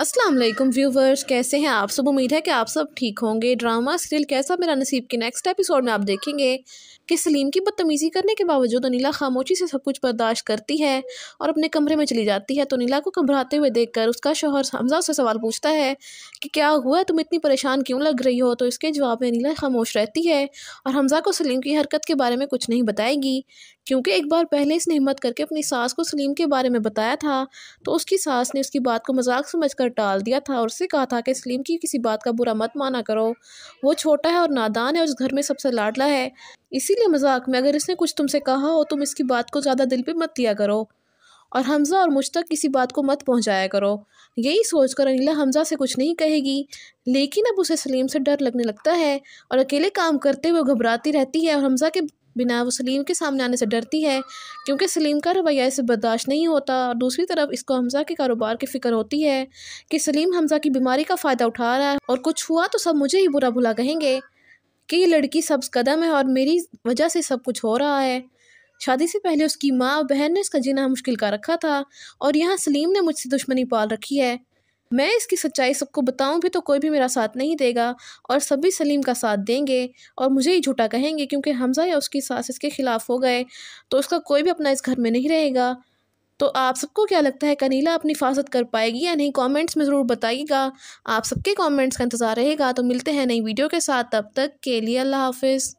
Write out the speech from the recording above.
Aslam viewers कैसे हैं आप सब उम्मीद है कि आप सब ठीक होंगे ड्रामा सीरियल कैसा मेरा नसीब के नेक्स्ट एपिसोड में आप देखेंगे कि सलीम की बदतमीज़ी करने के बावजूद अनिला खामोशी से सब कुछ बर्दाश्त करती है और अपने कमरे में चली जाती है तो अनिला को घबराते हुए देखकर उसका शोहर हमजा उससे सवाल पूछता है कि क्या हुआ तुम इतनी परेशान क्यों लग रही हो तो इसके जवाब में अनिला खामोश रहती है और हमजा को सलीम की हरकत के बारे में कुछ नहीं बताएगी क्योंकि एक बार पहले इसने हिम्मत करके अपनी सास को सलीम के बारे में बताया था तो उसकी सास ने उसकी बात को मजाक समझ कर टाल दिया था और उससे कहा था कि सलीम की किसी बात का बुरा मत माना करो वो छोटा है और नादान है और घर में सबसे लाडला है इसीलिए मजाक में अगर इसने कुछ तुमसे कहा हो तुम इसकी बात को ज़्यादा दिल पर मत दिया करो और हमज़ा और मुझ तक किसी बात को मत पहुंचाया करो यही सोचकर अनिला हमज़ा से कुछ नहीं कहेगी लेकिन अब उसे सलीम से डर लगने लगता है और अकेले काम करते हुए घबराती रहती है और हमज़ा के बिना वो सलीम के सामने आने से डरती है क्योंकि सलीम का रवैया इसे बर्दाश्त नहीं होता और दूसरी तरफ इसको हमजा के कारोबार की फ़िक्र होती है कि सलीम हमजा की बीमारी का फ़ायदा उठा रहा है और कुछ हुआ तो सब मुझे ही बुरा भुला कहेंगे कि ये लड़की सब कदम है और मेरी वजह से सब कुछ हो रहा है शादी से पहले उसकी माँ और बहन ने इसका जीना मुश्किल का रखा था और यहाँ सलीम ने मुझसे दुश्मनी पाल रखी है मैं इसकी सच्चाई सबको बताऊं भी तो कोई भी मेरा साथ नहीं देगा और सभी सलीम का साथ देंगे और मुझे ही झूठा कहेंगे क्योंकि हमजा या उसकी सास इसके ख़िलाफ़ हो गए तो उसका कोई भी अपना इस घर में नहीं रहेगा तो आप सबको क्या लगता है कनीला अपनी हिफाजत कर पाएगी या नहीं कमेंट्स में ज़रूर बताइएगा आप सबके कमेंट्स का इंतज़ार रहेगा तो मिलते हैं नई वीडियो के साथ तब तक के लिए अल्लाह हाफिज़